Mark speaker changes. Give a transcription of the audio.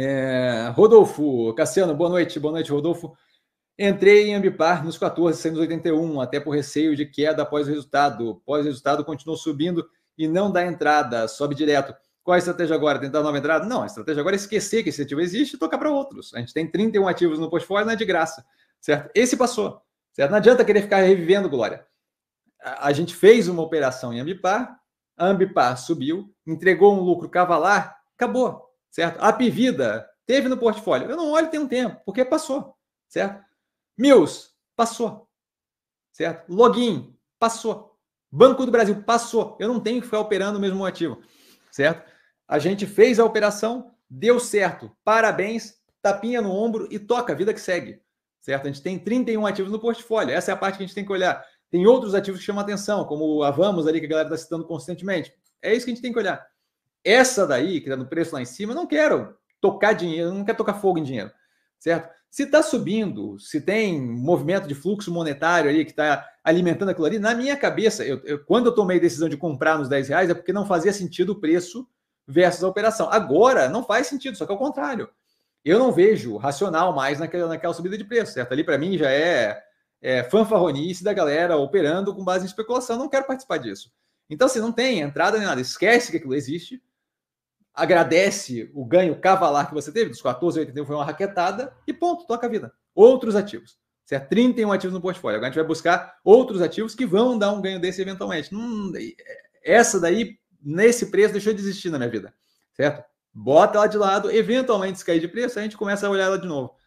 Speaker 1: É, Rodolfo, Cassiano, boa noite, boa noite, Rodolfo. Entrei em Ambipar nos 14, saí até por receio de queda após o resultado. Após o resultado continuou subindo e não dá entrada, sobe direto. Qual a estratégia agora? Tentar nova entrada? Não, a estratégia agora é esquecer que esse ativo existe e tocar para outros. A gente tem 31 ativos no portfólio, não é de graça, certo? Esse passou, certo? Não adianta querer ficar revivendo, Glória. A, gente fez uma operação em Ambipar, Ambipar subiu, entregou um lucro cavalar, acabou certo? A Pivida teve no portfólio. Eu não olho tem um tempo, porque passou, certo? Mills, passou, certo? Login, passou. Banco do Brasil, passou. Eu não tenho que ficar operando o mesmo ativo, certo? A gente fez a operação, deu certo. Parabéns, tapinha no ombro e toca, a vida que segue, certo? A gente tem 31 ativos no portfólio. Essa é a parte que a gente tem que olhar. Tem outros ativos que chamam atenção, como a Vamos ali, que a galera está citando constantemente. É isso que a gente tem que olhar. Essa daí, que está no preço lá em cima, eu não quero tocar dinheiro, não quero tocar fogo em dinheiro, certo? Se está subindo, se tem movimento de fluxo monetário ali que está alimentando aquilo ali, na minha cabeça, eu, eu, quando eu tomei a decisão de comprar nos 10 reais, é porque não fazia sentido o preço versus a operação. Agora não faz sentido, só que ao é contrário. Eu não vejo racional mais naquela, naquela subida de preço, certo? Ali para mim já é, é fanfarronice da galera operando com base em especulação, não quero participar disso. Então, se assim, não tem entrada nem nada, esquece que aquilo existe, agradece o ganho cavalar que você teve, dos 14,81 foi uma raquetada, e ponto, toca a vida. Outros ativos. Certo? É 31 ativos no portfólio. Agora a gente vai buscar outros ativos que vão dar um ganho desse eventualmente. Hum, essa daí, nesse preço, deixou de existir na minha vida. Certo? Bota ela de lado, eventualmente, se cair de preço, a gente começa a olhar ela de novo.